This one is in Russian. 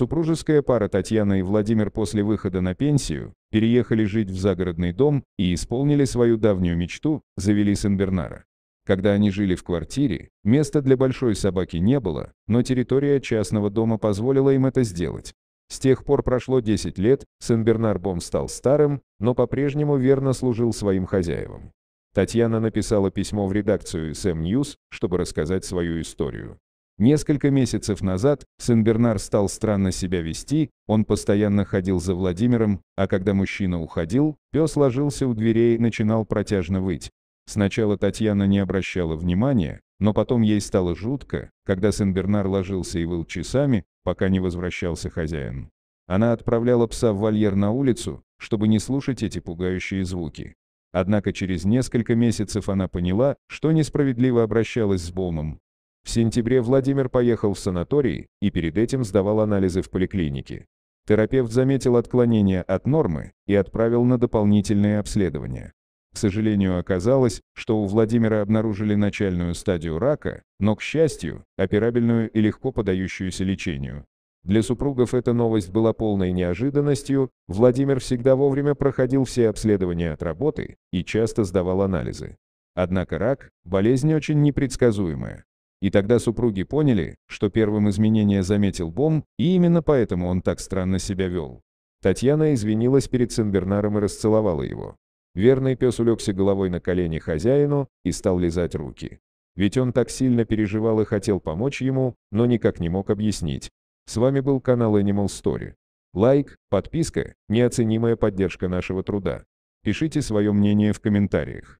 Супружеская пара Татьяна и Владимир после выхода на пенсию переехали жить в загородный дом и исполнили свою давнюю мечту, завели Сенбернара. Когда они жили в квартире, места для большой собаки не было, но территория частного дома позволила им это сделать. С тех пор прошло 10 лет, Сен-Бернар Бом стал старым, но по-прежнему верно служил своим хозяевам. Татьяна написала письмо в редакцию SM News, чтобы рассказать свою историю. Несколько месяцев назад Сен-Бернар стал странно себя вести, он постоянно ходил за Владимиром, а когда мужчина уходил, пес ложился у дверей и начинал протяжно выть. Сначала Татьяна не обращала внимания, но потом ей стало жутко, когда Сен-Бернар ложился и выл часами, пока не возвращался хозяин. Она отправляла пса в вольер на улицу, чтобы не слушать эти пугающие звуки. Однако через несколько месяцев она поняла, что несправедливо обращалась с Бомом, в сентябре Владимир поехал в санаторий и перед этим сдавал анализы в поликлинике. Терапевт заметил отклонение от нормы и отправил на дополнительные обследования. К сожалению, оказалось, что у Владимира обнаружили начальную стадию рака, но, к счастью, операбельную и легко подающуюся лечению. Для супругов эта новость была полной неожиданностью, Владимир всегда вовремя проходил все обследования от работы и часто сдавал анализы. Однако рак – болезнь очень непредсказуемая. И тогда супруги поняли, что первым изменение заметил Бом, и именно поэтому он так странно себя вел. Татьяна извинилась перед Сенбернаром и расцеловала его. Верный пес улегся головой на колени хозяину и стал лизать руки. Ведь он так сильно переживал и хотел помочь ему, но никак не мог объяснить. С вами был канал Animal Story. Лайк, подписка – неоценимая поддержка нашего труда. Пишите свое мнение в комментариях.